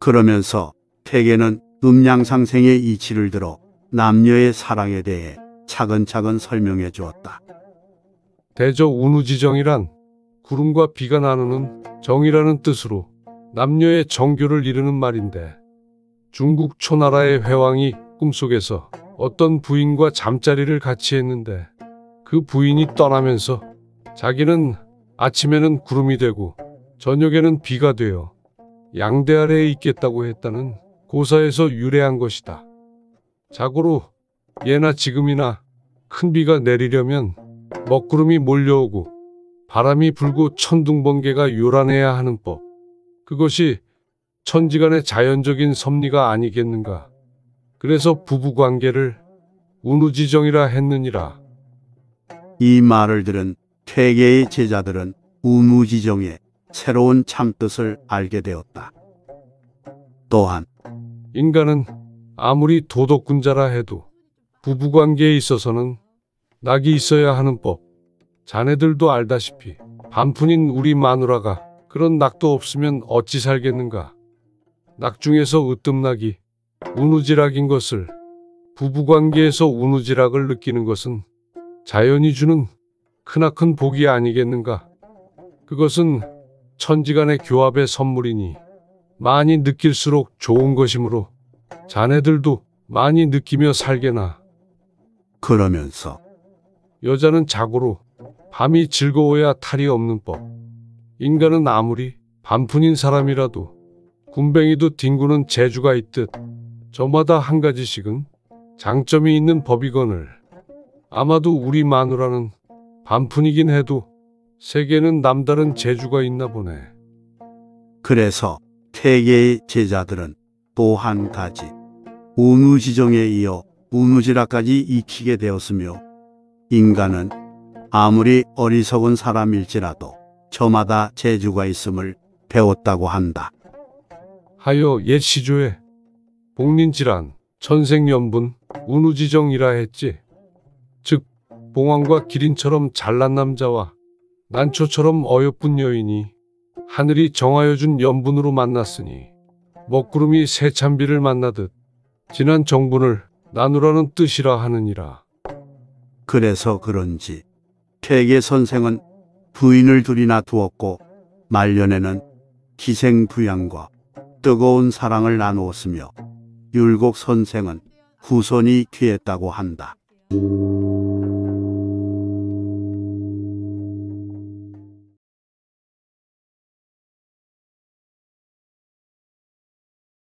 그러면서 태계는 음양상생의 이치를 들어 남녀의 사랑에 대해 차근차근 설명해 주었다. 대저 운우지정이란 구름과 비가 나누는 정이라는 뜻으로 남녀의 정교를 이르는 말인데 중국 초나라의 회왕이 꿈속에서 어떤 부인과 잠자리를 같이 했는데 그 부인이 떠나면서 자기는 아침에는 구름이 되고 저녁에는 비가 되어 양대 아래에 있겠다고 했다는 고사에서 유래한 것이다. 자고로 예나 지금이나 큰 비가 내리려면 먹구름이 몰려오고 바람이 불고 천둥번개가 요란해야 하는 법. 그것이 천지간의 자연적인 섭리가 아니겠는가. 그래서 부부관계를 운우지정이라 했느니라. 이 말을 들은 회계의 제자들은 우무지정의 새로운 참뜻을 알게 되었다. 또한 인간은 아무리 도덕군자라 해도 부부관계에 있어서는 낙이 있어야 하는 법. 자네들도 알다시피 반푼인 우리 마누라가 그런 낙도 없으면 어찌 살겠는가. 낙 중에서 으뜸낙이 우누지락인 것을 부부관계에서 우누지락을 느끼는 것은 자연이 주는 크나큰 복이 아니겠는가. 그것은 천지간의 교합의 선물이니 많이 느낄수록 좋은 것이므로 자네들도 많이 느끼며 살게나. 그러면서 여자는 자고로 밤이 즐거워야 탈이 없는 법. 인간은 아무리 반푼인 사람이라도 군뱅이도 뒹구는 재주가 있듯 저마다 한 가지씩은 장점이 있는 법이건을 아마도 우리 마누라는 반푼이긴 해도 세계는 남다른 재주가 있나 보네. 그래서 태계의 제자들은 또 한 가지 우무지정에 이어 우무지라까지 익히게 되었으며 인간은 아무리 어리석은 사람일지라도 저마다 재주가 있음을 배웠다고 한다. 하여 옛시조에 복린지란 천생연분, 우누지정이라 했지. 봉황과 기린처럼 잘난 남자와 난초처럼 어여쁜 여인이 하늘이 정하여준 연분으로 만났으니 먹구름이 새참비를 만나듯 지난 정분을 나누라는 뜻이라 하느니라. 그래서 그런지 퇴계 선생은 부인을 둘이나 두었고 말년에는 기생부양과 뜨거운 사랑을 나누었으며 율곡 선생은 후손이 귀했다고 한다.